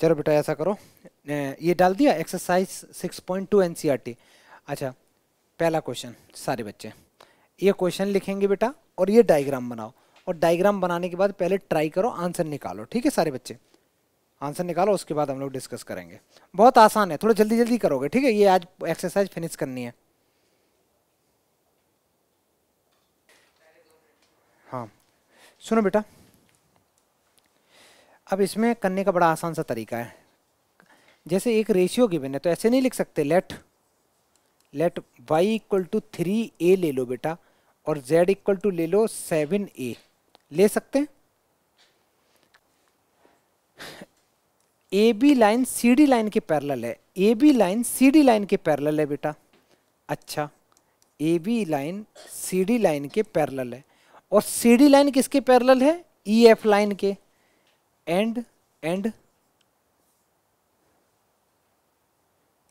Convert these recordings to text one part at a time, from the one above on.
चलो बेटा ऐसा करो ये डाल दिया एक्सरसाइज 6.2 एनसीईआरटी अच्छा पहला क्वेश्चन सारे बच्चे ये क्वेश्चन लिखेंगे बेटा और ये डायग्राम बनाओ और डायग्राम बनाने के बाद पहले ट्राई करो आंसर निकालो ठीक है सारे बच्चे आंसर निकालो उसके बाद हम लोग डिस्कस करेंगे बहुत आसान है थोड़ा जल्दी जल्दी करोगे ठीक है ये आज एक्सरसाइज फिनिश करनी है हाँ सुनो बेटा अब इसमें करने का बड़ा आसान सा तरीका है जैसे एक रेशियो गिवन है तो ऐसे नहीं लिख सकते let let y equal to three A ले लो बेटा और z इक्वल टू ले लो सेवन ए ले सकते हैं A B line C D line के पैरेलल है A B line C D line के पैरेलल है बेटा अच्छा A B line C D line के पैरेलल है और सी डी लाइन किसके पैरेलल है ई एफ लाइन के एंड एंड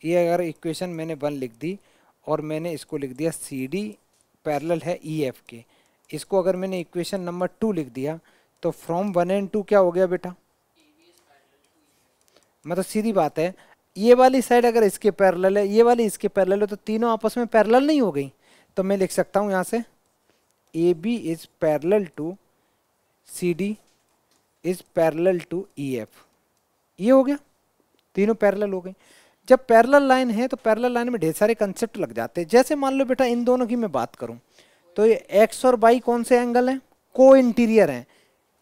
ये अगर इक्वेशन मैंने वन लिख दी और मैंने इसको लिख दिया सी डी पैरल है ई e एफ के इसको अगर मैंने इक्वेशन नंबर टू लिख दिया तो फ्रॉम वन एंड टू क्या हो गया बेटा मतलब सीधी बात है ये वाली साइड अगर इसके पैरल है ये वाली इसके पैरल है तो तीनों आपस में पैरल नहीं हो गई तो मैं लिख सकता हूँ यहाँ से A B is parallel to C D is parallel to E F ये हो गया तीनों पैरेलल हो गए जब पैरेलल लाइन है तो पैरेलल लाइन में ढेर सारे कंसेप्ट लग जाते हैं जैसे मान लो बेटा इन दोनों की मैं बात करूं तो ये एक्स और वाई कौन से एंगल हैं को इंटीरियर हैं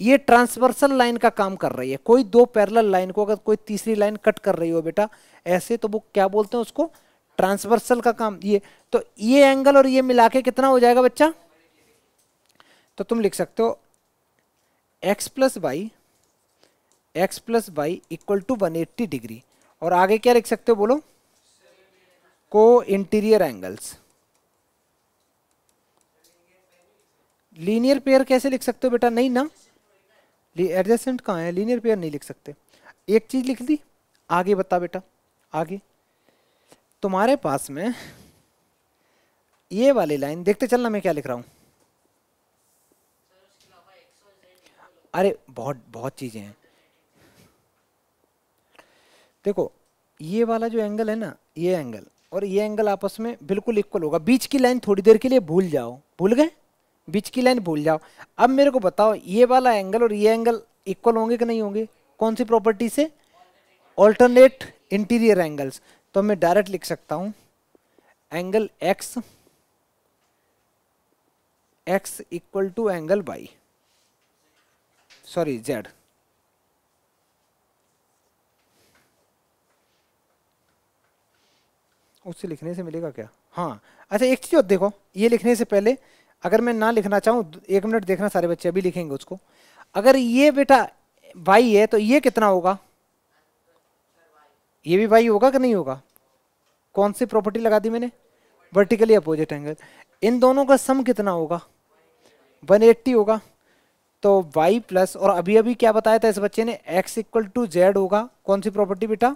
ये ट्रांसवर्सल लाइन का काम कर रही है कोई दो पैरेलल लाइन को अगर कोई तीसरी लाइन कट कर रही हो बेटा ऐसे तो वो क्या बोलते हैं उसको ट्रांसवर्सल का काम ये तो ये एंगल और ये मिला के कितना हो जाएगा बच्चा तो तुम लिख सकते हो X plus Y X plus Y equal to one eighty degree और आगे क्या लिख सकते हो बोलो को इंटीरियर एंगल्स लीनियर पेयर कैसे लिख सकते हो बेटा नहीं ना एडजस्टेंट कहाँ है लीनियर पेयर नहीं लिख सकते एक चीज लिख दी आगे बता बेटा आगे तुम्हारे पास में ये वाली लाइन देखते चलना मैं क्या लिख रहा हूँ अरे बहुत बहुत चीज़ें हैं देखो ये वाला जो एंगल है ना ये एंगल और ये एंगल आपस में बिल्कुल इक्वल होगा बीच की लाइन थोड़ी देर के लिए भूल जाओ भूल गए बीच की लाइन भूल जाओ अब मेरे को बताओ ये वाला एंगल और ये एंगल इक्वल होंगे कि नहीं होंगे कौन सी प्रॉपर्टी से ऑल्टरनेट इंटीरियर एंगल्स तो मैं डायरेक्ट लिख सकता हूँ angle X X equal to angle Y sorry Z उससे लिखने से मिलेगा क्या हाँ अच्छा एक चीज़ और देखो ये लिखने से पहले अगर मैं ना लिखना चाहूँ एक मिनट देखना सारे बच्चे अभी लिखेंगे उसको अगर ये बेटा वाई है तो ये कितना होगा ये भी वाई होगा कि नहीं होगा कौन सी प्रॉपर्टी लगा दी मैंने वर्टिकली अपोजिट एंगल इन दोनों का सम कितना होगा 180 होगा तो y प्लस और अभी अभी क्या बताया था इस बच्चे ने x इक्वल टू जेड होगा कौन सी प्रॉपर्टी बेटा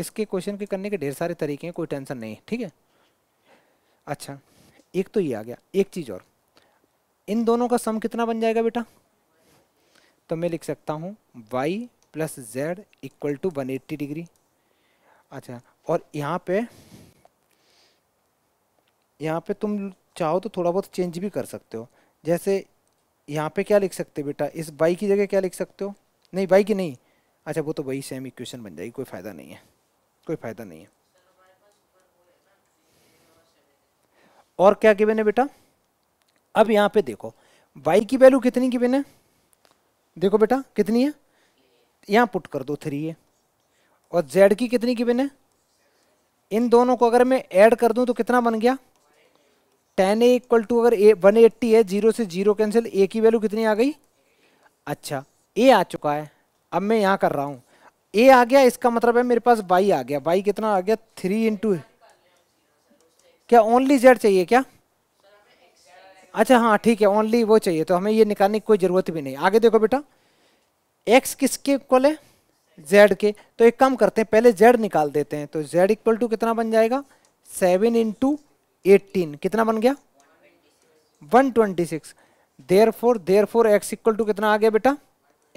इसके क्वेश्चन के करने के ढेर सारे तरीके हैं कोई टेंशन नहीं ठीक है अच्छा एक तो ये आ गया एक चीज़ और इन दोनों का सम कितना बन जाएगा बेटा तो मैं लिख सकता हूँ y plus Z equal to one degree अच्छा और यहाँ पे यहाँ पे तुम चाहो तो थोड़ा बहुत चेंज भी कर सकते हो जैसे यहाँ पे क्या लिख सकते बेटा इस बाई की जगह क्या लिख सकते हो नहीं बाई की नहीं अच्छा वो तो वही सेम इक्वेशन बन जाएगी कोई फ़ायदा नहीं है कोई फ़ायदा नहीं है और क्या कि है बेटा अब यहाँ पे देखो y की वैल्यू कितनी की है देखो बेटा कितनी है यहाँ पुट कर दो थ्री है और z की कितनी की है इन दोनों को अगर मैं ऐड कर दूँ तो कितना बन गया टेन ए इक्वल टू अगर ए वन एट्टी है जीरो से जीरो कैंसिल ए की वैल्यू कितनी आ गई अच्छा ए आ चुका है अब मैं यहाँ कर रहा हूँ ए आ गया इसका मतलब है मेरे पास बाई आ गया बाई कितना आ गया थ्री इंटू क्या ओनली जेड चाहिए क्या अच्छा हाँ ठीक है ओनली वो चाहिए तो हमें ये निकालने की कोई ज़रूरत भी नहीं आगे देखो बेटा एक्स किसके इक्वल है जेड के तो एक काम करते हैं पहले जेड निकाल देते हैं तो जेड इक्वल टू कितना बन जाएगा सेवन इंटू एट्टीन कितना बन गया one twenty six there four there four X equal to कितना आ गया बेटा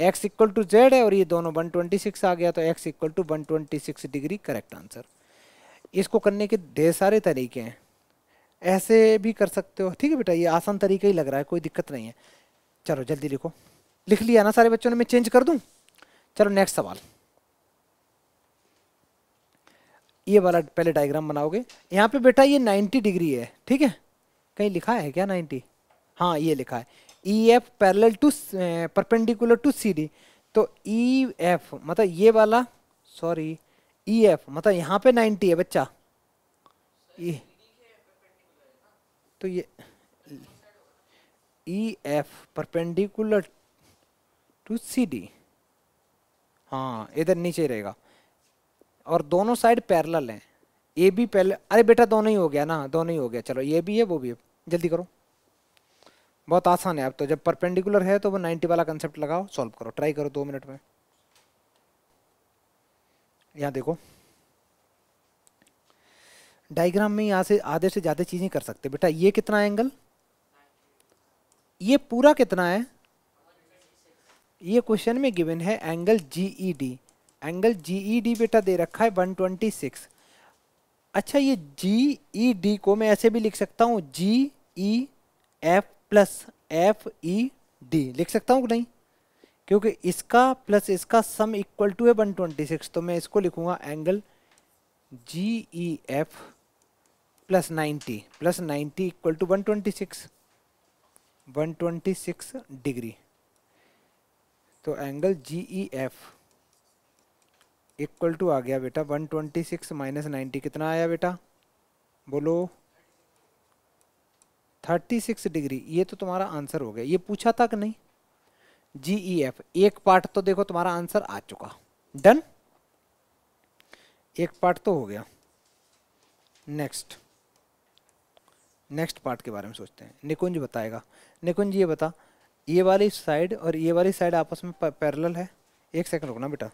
एक्स इक्वल टू जेड है और ये दोनों वन ट्वेंटी सिक्स आ गया तो X equal to one twenty six degree correct answer इसको करने के ढेर सारे तरीके हैं ऐसे भी कर सकते हो ठीक है बेटा ये आसान तरीका ही लग रहा है कोई दिक्कत नहीं है चलो जल्दी लिखो लिख लिया ना सारे बच्चों ने मैं चेंज कर दूँ चलो नेक्स्ट सवाल ये वाला पहले डायग्राम बनाओगे यहाँ पे बेटा ये 90 डिग्री है ठीक है कहीं लिखा है क्या 90 हाँ ये लिखा है E F parallel to perpendicular to C D तो ई e एफ मतलब ये वाला सॉरी ई एफ मतलब यहाँ पे 90 है बच्चा ये e, तो ये E F perpendicular to C D हाँ इधर नीचे रहेगा और दोनों साइड पैरेलल हैं ए बी पहले अरे बेटा दोनों ही हो गया ना दोनों ही हो गया चलो ये भी है वो भी है जल्दी करो बहुत आसान है अब तो जब परपेंडिकुलर है तो वो 90 वाला कंसेप्ट लगाओ सॉल्व करो ट्राई करो दो मिनट में यहाँ देखो डायग्राम में यहाँ से आधे से ज़्यादा चीज़ें कर सकते बेटा ये कितना एंगल ये पूरा कितना है ये क्वेश्चन में गिवन है angle G E D angle G e बेटा दे रखा है 126 अच्छा ये जी ई डी को मैं ऐसे भी लिख सकता हूँ G E F plus F E D लिख सकता हूँ नहीं क्योंकि इसका प्लस इसका सम इक्वल टू है 126 तो मैं इसको लिखूंगा angle G E F plus ninety plus ninety equal to one twenty six one twenty six degree तो angle G E F equal to आ गया बेटा one twenty six minus ninety कितना आया बेटा बोलो थर्टी सिक्स डिग्री ये तो तुम्हारा आंसर हो गया ये पूछा था कि नहीं जी ई एफ एक पार्ट तो देखो तुम्हारा आंसर आ चुका डन एक पार्ट तो हो गया नेक्स्ट नेक्स्ट पार्ट के बारे में सोचते हैं निकुंज बताएगा निकुंज ये बता ये वाली साइड और ये वाली साइड आपस में पैरेलल है एक सेकंड रुकना बेटा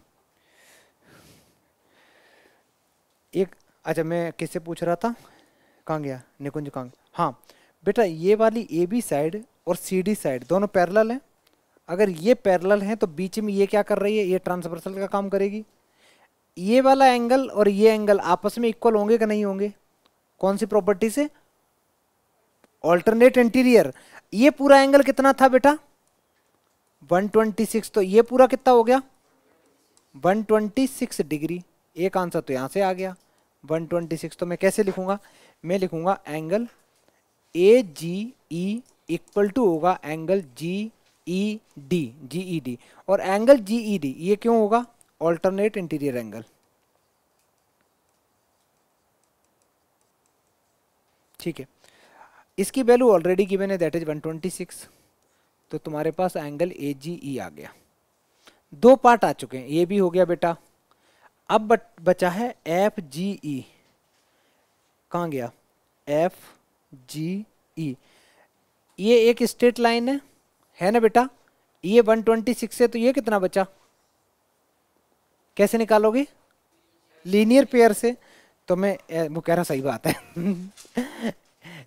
एक अच्छा मैं किससे पूछ रहा था कहाँ गया निकुंज कांग हाँ बेटा ये वाली ए बी साइड और सी डी साइड दोनों पैरल हैं अगर ये पैरल हैं तो बीच में ये क्या कर रही है ये ट्रांसवर्सल का काम करेगी ये वाला एंगल और ये एंगल आपस में इक्वल होंगे कि नहीं होंगे कौन सी प्रॉपर्टी से ऑल्टरनेट इंटीरियर ये पूरा एंगल कितना था बेटा 126 तो ये पूरा कितना हो गया 126 डिग्री एक आंसर तो यहाँ से आ गया 126 तो मैं कैसे लिखूँगा मैं लिखूँगा angle A G E equal to होगा angle G E D G E D और एंगल जी ई डी ये क्यों होगा ऑल्टरनेट इंटीरियर एंगल ठीक है इसकी वैल्यू ऑलरेडी गिवन है दैट इज 126 तो तुम्हारे पास एंगल ए जी ई आ गया दो पार्ट आ चुके हैं ये भी हो गया बेटा अब बट बचा है एफ जी ई कहाँ गया एफ जी ई ये एक स्ट्रेट लाइन है है ना बेटा ये 126 है तो ये कितना बचा कैसे निकालोगे लीनियर पेयर से तो मैं वो कह रहा सही बात है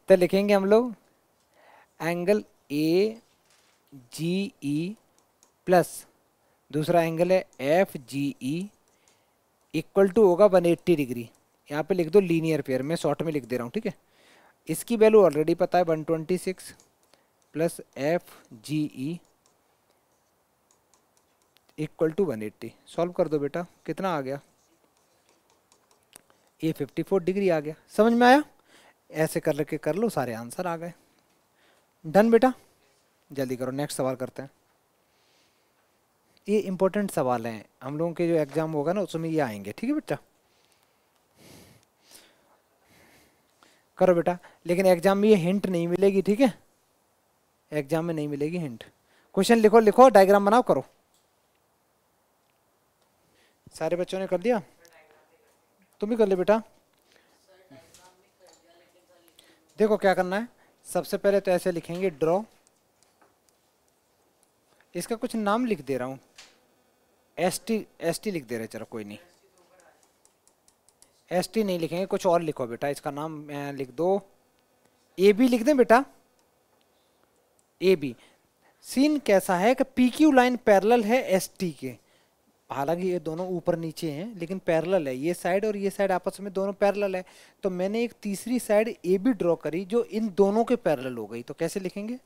तो लिखेंगे हम लोग angle A G E plus दूसरा एंगल है F G E equal to होगा 180 डिग्री यहाँ पे लिख दो लीनियर पेयर मैं शॉर्ट में लिख दे रहा हूँ ठीक है इसकी वैल्यू ऑलरेडी पता है 126 plus F G E equal to one eighty solve कर दो बेटा कितना आ गया ये फिफ्टी फोर डिग्री आ गया समझ में आया ऐसे कर लेके कर लो सारे आंसर आ गए डन बेटा जल्दी करो नेक्स्ट सवाल करते हैं ये इम्पोर्टेंट सवाल हैं हम लोगों के जो एग्ज़ाम होगा ना उसमें ये आएंगे ठीक है बेटा करो बेटा लेकिन एग्ज़ाम में ये हिंट नहीं मिलेगी ठीक है एग्ज़ाम में नहीं मिलेगी हिंट क्वेश्चन लिखो लिखो डायग्राम बनाओ करो सारे बच्चों ने कर दिया तुम ही कर ले बेटा देखो क्या करना है सबसे पहले तो ऐसे लिखेंगे ड्रॉ इसका कुछ नाम लिख दे रहा हूँ एस टी एस टी लिख दे रहे चलो कोई नहीं एस टी नहीं लिखेंगे कुछ और लिखो बेटा इसका नाम लिख दो ए बी लिख दें बेटा ए बी सीन कैसा है कि पी क्यू लाइन पैरेलल है एस टी के हालांकि ये दोनों ऊपर नीचे हैं लेकिन पैरेलल है ये साइड और ये साइड आपस में दोनों पैरेलल है तो मैंने एक तीसरी साइड ए बी ड्रॉ करी जो इन दोनों के पैरेलल हो गई तो कैसे लिखेंगे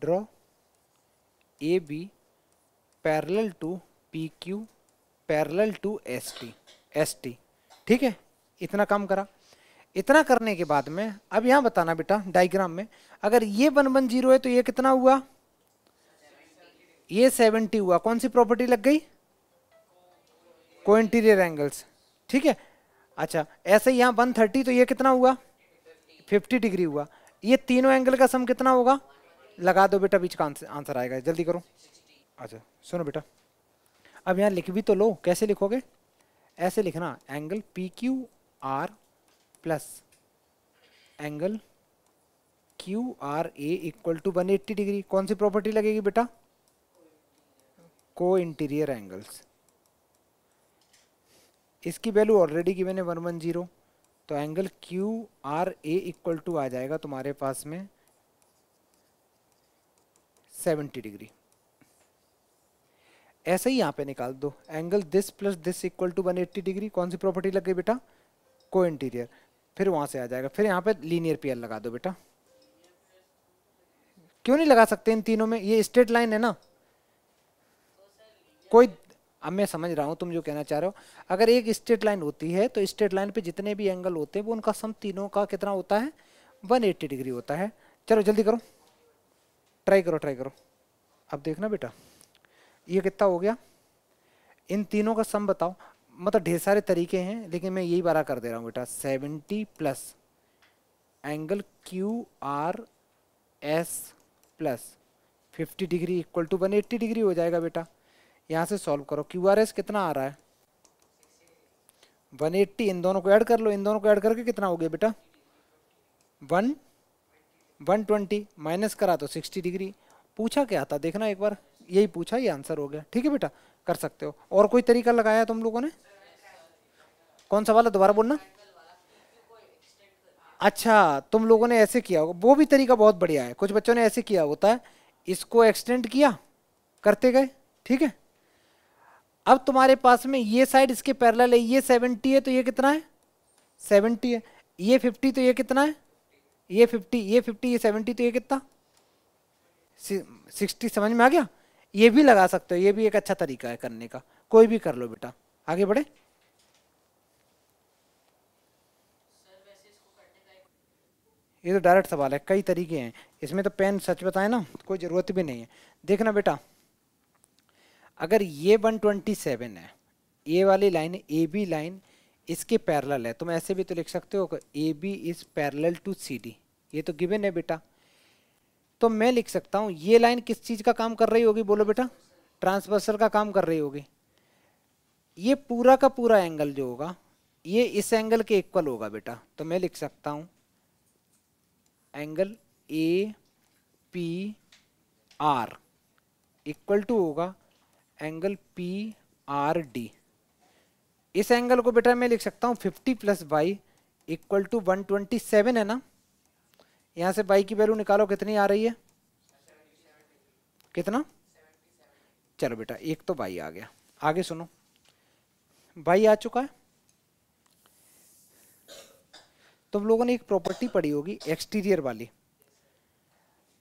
draw A B parallel to P Q parallel to S T S T ठीक है इतना काम करा इतना करने के बाद में अब यहाँ बताना बेटा डायग्राम में अगर ये वन वन जीरो है तो ये कितना हुआ ये सेवेंटी हुआ कौन सी प्रॉपर्टी लग गई को इंटीरियर एंगल्स ठीक है अच्छा ऐसे यहाँ वन थर्टी तो ये कितना हुआ फिफ्टी डिग्री हुआ ये तीनों एंगल का सम कितना होगा लगा दो बेटा बीच का आंसर आएगा जल्दी करो अच्छा सुनो बेटा अब यहाँ लिख भी तो लो कैसे लिखोगे ऐसे लिखना angle P Q R plus angle Q R A equal to one eighty degree कौन सी प्रॉपर्टी लगेगी बेटा को इंटीरियर एंगल्स इसकी वैल्यू ऑलरेडी की मैंने वन वन जीरो तो angle Q R A equal to आ जाएगा तुम्हारे पास में सेवेंटी डिग्री ऐसे ही यहाँ पे निकाल दो angle this plus this equal to 180 degree कौन सी प्रॉपर्टी लग गई बेटा को इंटीरियर फिर वहाँ से आ जाएगा फिर यहाँ पे लीनियर पेयर लगा दो बेटा क्यों नहीं लगा सकते इन तीनों में ये स्ट्रेट लाइन है ना कोई अब मैं समझ रहा हूँ तुम जो कहना चाह रहे हो अगर एक स्ट्रेट लाइन होती है तो स्ट्रेट लाइन पर जितने भी एंगल होते हैं वो उनका सम तीनों का कितना होता है वन डिग्री होता है चलो जल्दी करो ट्राई करो ट्राई करो अब देखना बेटा ये कितना हो गया इन तीनों का सम बताओ मतलब ढेर सारे तरीके हैं लेकिन मैं यही बारा कर दे रहा हूँ बेटा seventy plus angle Q R S plus fifty degree equal to one eighty degree हो जाएगा बेटा यहाँ से सॉल्व करो क्यू आर एस कितना आ रहा है वन एट्टी इन दोनों को ऐड कर लो इन दोनों को ऐड करके कितना हो गया बेटा वन वन ट्वेंटी माइनस करा तो सिक्सटी डिग्री पूछा क्या था देखना एक बार यही पूछा ये आंसर हो गया ठीक है बेटा कर सकते हो और कोई तरीका लगाया तुम लोगों ने कौन सा वाला दोबारा बोलना अच्छा तुम लोगों ने ऐसे किया होगा वो भी तरीका बहुत बढ़िया है कुछ बच्चों ने ऐसे किया होता है इसको एक्सटेंड किया करते गए ठीक है अब तुम्हारे पास में ये साइड इसके पैरल है ये 70 है तो ये कितना है 70 है ये 50 तो ये कितना है ये 50 ये 50 ये 70 तो ये कितना 60 समझ में आ गया ये भी लगा सकते हो ये भी एक अच्छा तरीका है करने का कोई भी कर लो बेटा आगे बढ़े ये तो डायरेक्ट सवाल है कई तरीके हैं इसमें तो पेन सच बताए ना कोई ज़रूरत भी नहीं है देखना बेटा अगर ये 127 है ये वाली लाइन ए बी लाइन इसके पैरल है तुम ऐसे भी तो लिख सकते हो A B is parallel to C D ये तो गिवन है बेटा तो मैं लिख सकता हूँ ये लाइन किस चीज़ का काम कर रही होगी बोलो बेटा ट्रांसवर्सल का काम कर रही होगी ये पूरा का पूरा एंगल जो होगा ये इस एंगल के इक्वल होगा बेटा तो मैं लिख सकता हूँ angle A P R equal to होगा एंगल पी आर डी इस एंगल को बेटा मैं लिख सकता हूँ 50 plus Y equal to one है ना यहाँ से बाई की वैल्यू निकालो कितनी आ रही है कितना चलो बेटा एक तो बाई आ गया आगे सुनो बाई आ चुका है तुम लोगों ने एक प्रॉपर्टी पढ़ी होगी एक्सटीरियर वाली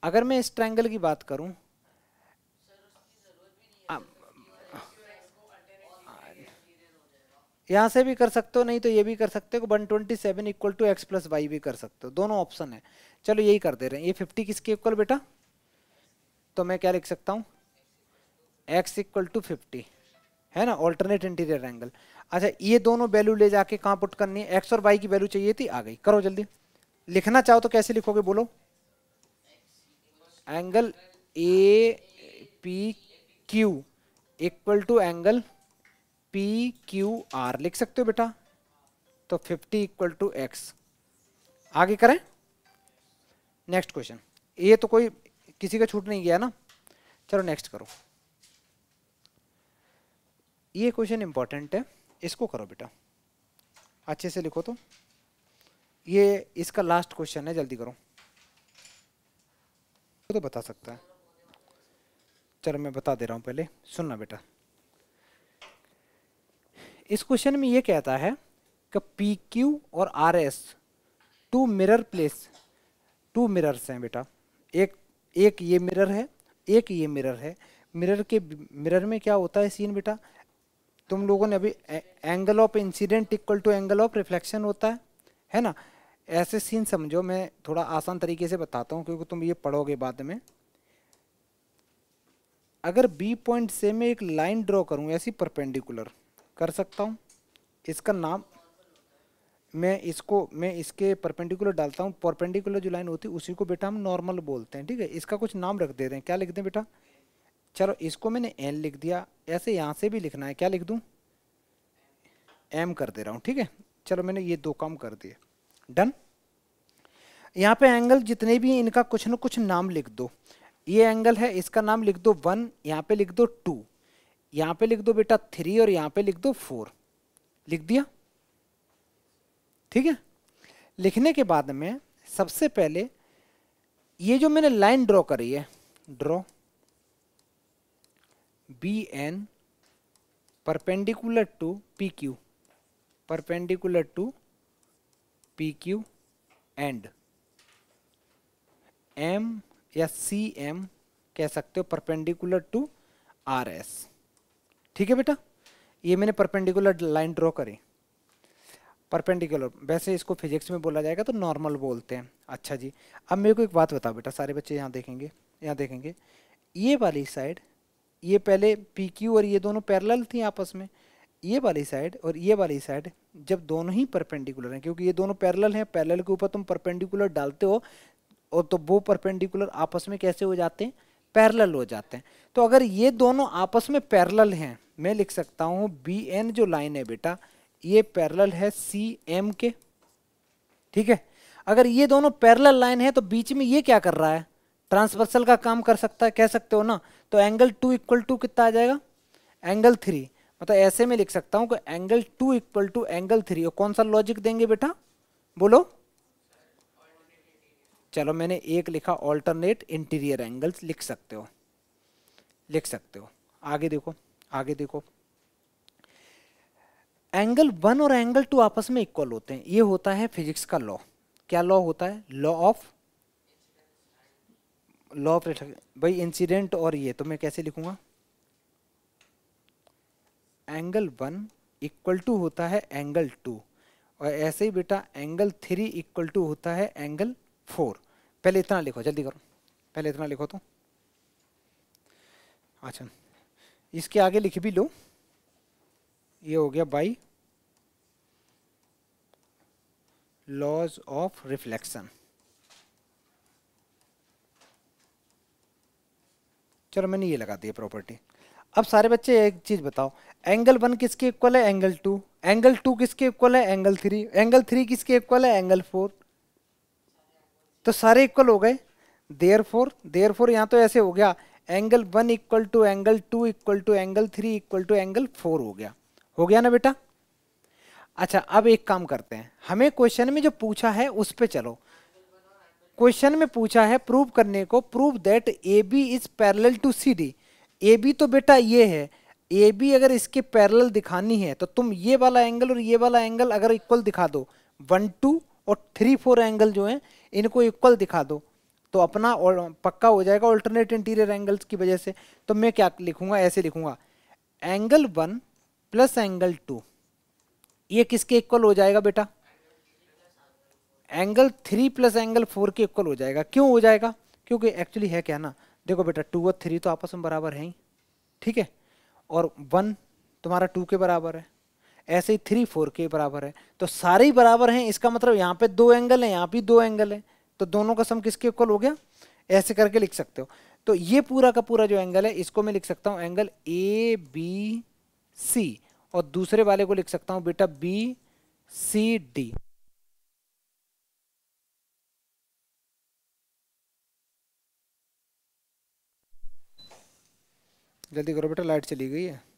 अगर मैं इस ट्रैंगल की बात करूं यहाँ से भी कर सकते हो नहीं तो ये भी कर सकते हो one twenty seven equal to X plus Y भी कर सकते हो दोनों ऑप्शन है चलो यही कर दे रहे हैं ये फिफ्टी किसके इक्वल बेटा तो मैं क्या लिख सकता हूँ एक्स इक्वल टू फिफ्टी है ना ऑल्टरनेट इंटीरियर एंगल अच्छा ये दोनों वैल्यू ले जाके कहाँ पुट करनी है एक्स और वाई की वैल्यू चाहिए थी आ गई करो जल्दी लिखना चाहो तो कैसे लिखोगे बोलो angle A P Q equal to angle P Q R लिख सकते हो बेटा तो 50 इक्वल टू एक्स आगे करें नेक्स्ट क्वेश्चन ये तो कोई किसी का छूट नहीं गया ना चलो नेक्स्ट करो ये क्वेश्चन इंपॉर्टेंट है इसको करो बेटा अच्छे से लिखो तो ये इसका लास्ट क्वेश्चन है जल्दी करो तो बता सकता है चलो मैं बता दे रहा हूँ पहले सुनना बेटा इस क्वेश्चन में ये कहता है कि पी क्यू और R S two mirror place two mirrors हैं बेटा एक एक ये मिरर है एक ये मिरर है मिरर के मिरर में क्या होता है सीन बेटा तुम लोगों ने अभी angle of incident equal to angle of reflection होता है है ना ऐसे सीन समझो मैं थोड़ा आसान तरीके से बताता हूँ क्योंकि तुम ये पढ़ोगे बाद में अगर बी पॉइंट से मैं एक लाइन ड्रॉ करूँ ऐसी परपेंडिकुलर कर सकता हूँ इसका नाम मैं इसको मैं इसके परपेंडिकुलर डालता हूँ परपेंडिकुलर जो लाइन होती है उसी को बेटा हम नॉर्मल बोलते हैं ठीक है इसका कुछ नाम रख देते हैं क्या लिख दें बेटा चलो इसको मैंने एन लिख दिया ऐसे यहाँ से भी लिखना है क्या लिख दूँ एम कर दे रहा हूँ ठीक है चलो मैंने ये दो काम कर दिए डन यहाँ पे एंगल जितने भी इनका कुछ ना कुछ नाम लिख दो ये एंगल है इसका नाम लिख दो वन यहाँ पे लिख दो टू यहाँ पे लिख दो बेटा थ्री और यहाँ पे लिख दो फोर लिख दिया ठीक है लिखने के बाद में सबसे पहले ये जो मैंने लाइन ड्रॉ करी है draw B N perpendicular to P Q perpendicular to P Q and M या सी एम कह सकते हो परपेंडिकुलर टू आर एस ठीक है बेटा ये मैंने परपेंडिकुलर लाइन ड्रॉ करी परपेंडिकुलर वैसे इसको फिजिक्स में बोला जाएगा तो नॉर्मल बोलते हैं अच्छा जी अब मेरे को एक बात बताओ बेटा सारे बच्चे यहाँ देखेंगे यहाँ देखेंगे ये वाली साइड ये पहले पी क्यू और ये दोनों पैरेलल थी आपस में ये वाली साइड और ये वाली साइड जब दोनों ही परपेंडिकुलर हैं क्योंकि ये दोनों पैरेलल हैं पैरेलल के ऊपर तुम परपेंडिकुलर डालते हो और तो वो परपेंडिकुलर आपस में कैसे हो जाते हैं पैरल हो जाते हैं तो अगर ये दोनों आपस में पैरल हैं मैं लिख सकता हूँ बी एन जो लाइन है बेटा ये पैरल है सी एम के ठीक है अगर ये दोनों पैरल लाइन है तो बीच में ये क्या कर रहा है ट्रांसवर्सल का काम कर सकता है कह सकते हो ना तो एंगल टू इक्वल टू कितना आ जाएगा एंगल थ्री मतलब ऐसे में लिख सकता हूँ कि angle two equal to angle three और कौन सा लॉजिक देंगे बेटा बोलो चलो मैंने एक लिखा ऑल्टरनेट इंटीरियर एंगल्स लिख सकते हो लिख सकते हो आगे देखो आगे देखो एंगल वन और एंगल टू आपस में इक्वल होते हैं ये होता है फिजिक्स का लॉ क्या लॉ होता है लॉ ऑफ लॉ ऑफ भाई इंसिडेंट और ये तो मैं कैसे लिखूंगा एंगल वन इक्वल टू होता है एंगल टू और ऐसे ही बेटा एंगल थ्री इक्वल टू होता है एंगल फोर पहले इतना लिखो जल्दी करो पहले इतना लिखो तो अच्छा इसके आगे लिख भी लो ये हो गया बाई लॉज ऑफ रिफ्लेक्शन चलो मैंने ये लगा दिया प्रॉपर्टी अब सारे बच्चे एक चीज़ बताओ एंगल वन किसके इक्वल है एंगल टू एंगल टू किसके इक्वल है एंगल थ्री एंगल थ्री किसके इक्वल है एंगल फोर तो सारे इक्वल हो गए देयर फोर देयर फोर यहाँ तो ऐसे हो गया angle one equal to angle two equal to angle three equal to angle four हो गया हो गया ना बेटा अच्छा अब एक काम करते हैं हमें क्वेश्चन में जो पूछा है उस पर चलो क्वेश्चन में पूछा है प्रूव करने को prove that A B is parallel to C D A B तो बेटा ये है ए बी अगर इसके पैरल दिखानी है तो तुम ये वाला एंगल और ये वाला एंगल अगर इक्वल दिखा दो वन टू और थ्री फोर एंगल जो है इनको इक्वल दिखा दो तो अपना और पक्का हो जाएगा ऑल्टरनेट इंटीरियर एंगल्स की वजह से तो मैं क्या लिखूंगा ऐसे लिखूंगा angle one plus angle two ये किसके इक्वल हो जाएगा बेटा angle three plus angle four के इक्वल हो जाएगा क्यों हो जाएगा क्योंकि एक्चुअली है क्या ना देखो बेटा टू और थ्री तो आपस में बराबर हैं ही ठीक है और वन तुम्हारा टू के बराबर है ऐसे ही थ्री फोर के बराबर है तो सारे ही बराबर हैं इसका मतलब यहाँ पे दो एंगल है यहाँ भी दो एंगल है तो दोनों का सम किसके इक्वल हो गया ऐसे करके लिख सकते हो तो ये पूरा का पूरा जो एंगल है इसको मैं लिख सकता हूँ एंगल ए बी सी और दूसरे वाले को लिख सकता हूँ बेटा बी सी डी जल्दी करो बेटा लाइट चली गई है